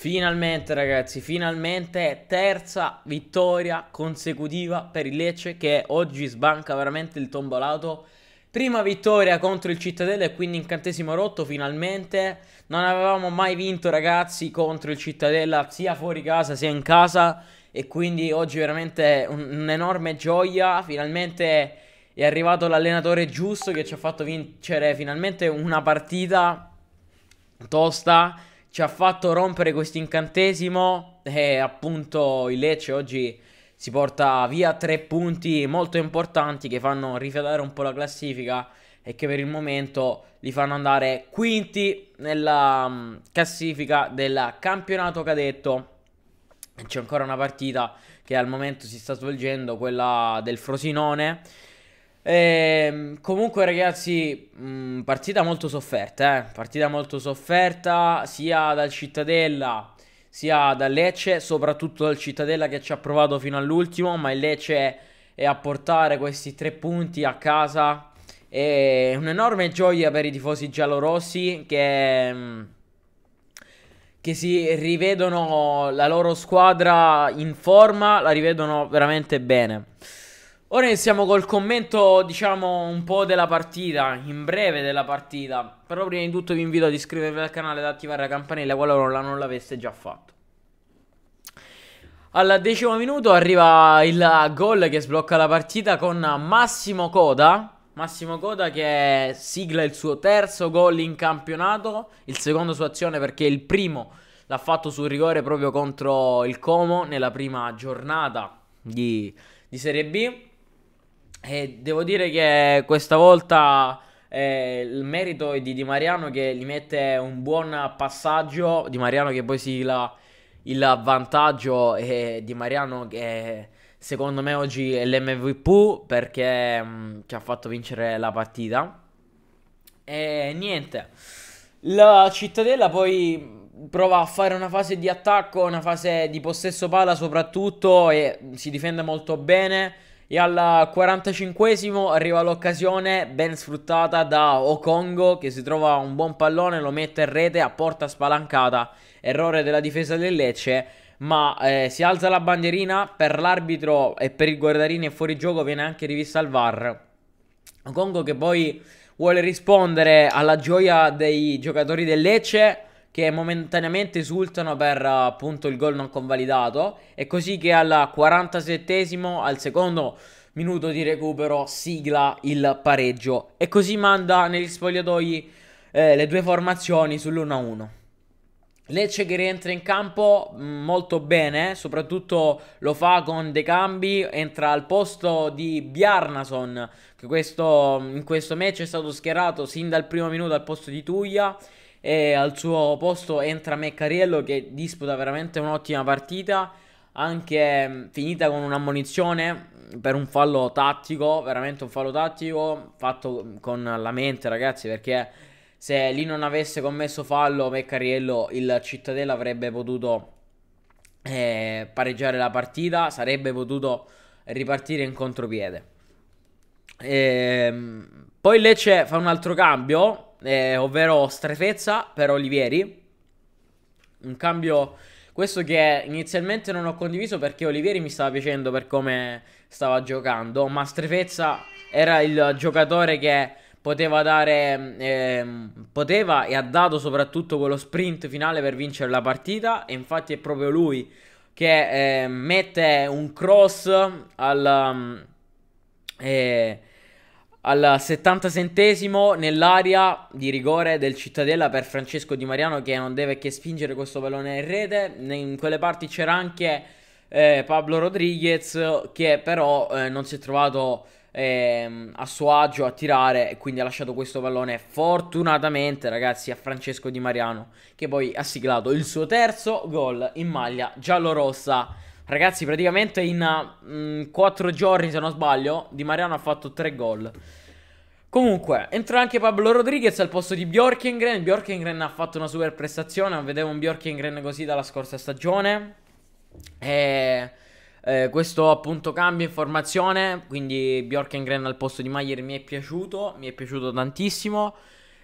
Finalmente ragazzi, finalmente terza vittoria consecutiva per il Lecce che oggi sbanca veramente il tombolato. Prima vittoria contro il Cittadella e quindi incantesimo rotto finalmente. Non avevamo mai vinto ragazzi contro il Cittadella sia fuori casa sia in casa e quindi oggi veramente un'enorme gioia. Finalmente è arrivato l'allenatore giusto che ci ha fatto vincere finalmente una partita tosta ci ha fatto rompere questo incantesimo e appunto il Lecce oggi si porta via tre punti molto importanti che fanno rifiatare un po' la classifica e che per il momento li fanno andare quinti nella mm, classifica del campionato cadetto. C'è ancora una partita che al momento si sta svolgendo, quella del Frosinone Ehm, comunque ragazzi, mh, mm, partita molto sofferta, eh? partita molto sofferta sia dal Cittadella sia dal Lecce, soprattutto dal Cittadella che ci ha provato fino all'ultimo, ma il Lecce è a portare questi tre punti a casa è un'enorme gioia per i tifosi giallorossi che... Mm, che si rivedono la loro squadra in forma, la rivedono veramente bene. Ora iniziamo col commento, diciamo, un po' della partita, in breve della partita. Però prima di tutto vi invito ad iscrivervi al canale ed attivare la campanella qualora non l'aveste già fatto. Al decimo minuto arriva il gol che sblocca la partita con Massimo Coda. Massimo Coda che sigla il suo terzo gol in campionato, il secondo su azione perché il primo l'ha fatto sul rigore proprio contro il Como nella prima giornata di, di Serie B. E devo dire che questa volta eh, il merito è di Di Mariano che gli mette un buon passaggio. Di Mariano che poi si sigla il vantaggio. E Di Mariano che secondo me oggi è l'MVP perché mh, mm, ci ha fatto vincere la partita. E niente. La cittadella poi prova a fare una fase di attacco, una fase di possesso palla soprattutto e si difende molto bene. E al 45esimo arriva l'occasione ben sfruttata da Okongo che si trova un buon pallone, lo mette in rete a porta spalancata, errore della difesa del Lecce, ma eh, si alza la bandierina per l'arbitro e per il guardarini e fuori gioco viene anche rivista al VAR. Okongo che poi vuole rispondere alla gioia dei giocatori del Lecce che momentaneamente esultano per appunto il gol non convalidato e così che al 47esimo, al secondo minuto di recupero, sigla il pareggio e così manda negli spogliatoi eh, le due formazioni sull'1-1. Lecce che rientra in campo mm, molto bene, soprattutto lo fa con dei cambi, entra al posto di Bjarnason, che questo, in questo match è stato schierato sin dal primo minuto al posto di Tuglia e al suo posto entra Meccariello che disputa veramente un'ottima partita anche mm, finita con un'ammonizione per un fallo tattico, veramente un fallo tattico fatto mm, con la mente ragazzi perché se lì non avesse commesso fallo Meccariello il Cittadella avrebbe potuto eh, pareggiare la partita, sarebbe potuto ripartire in contropiede. E, ehm, poi Lecce fa un altro cambio eh, ovvero strefezza per Olivieri. Un cambio, questo che inizialmente non ho condiviso perché Olivieri mi stava piacendo per come stava giocando, ma strefezza era il giocatore che poteva dare, eh, poteva e ha dato soprattutto quello sprint finale per vincere la partita e infatti è proprio lui che eh, mette un cross al... Um, eh, al 76 nell'area di rigore del Cittadella per Francesco Di Mariano che non deve che spingere questo pallone in rete. In quelle parti c'era anche eh, Pablo Rodriguez che però eh, non si è trovato eh, a suo agio a tirare e quindi ha lasciato questo pallone fortunatamente ragazzi a Francesco Di Mariano che poi ha siglato il suo terzo gol in maglia giallorossa. rossa Ragazzi, praticamente in 4 mm, giorni, se non sbaglio, Di Mariano ha fatto 3 gol. Comunque, entra anche Pablo Rodriguez al posto di Bjorkengren. Bjorkengren ha fatto una super prestazione. Non vedevo un Bjorkengren così dalla scorsa stagione. E, eh, questo appunto cambio in formazione. Quindi Bjorkengren al posto di Maier mi è piaciuto. Mi è piaciuto tantissimo.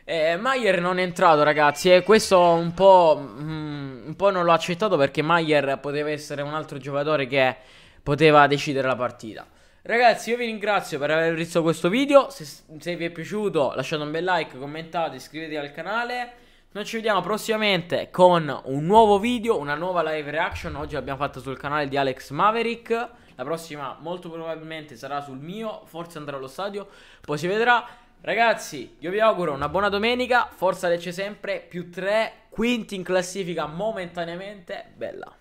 Eh, Maier non è entrato, ragazzi, e questo un po', mh, mm, un po' non l'ho accettato perché Maier poteva essere un altro giocatore che poteva decidere la partita. Ragazzi, io vi ringrazio per aver visto questo video. Se, se vi è piaciuto, lasciate un bel like, commentate, iscrivetevi al canale. Noi ci vediamo prossimamente con un nuovo video, una nuova live reaction. Oggi l'abbiamo fatta sul canale di Alex Maverick. La prossima molto probabilmente sarà sul mio, forse andrà allo stadio, poi si vedrà. Ragazzi, io vi auguro una buona domenica, forza Lecce sempre, più 3, quinti in classifica momentaneamente, bella.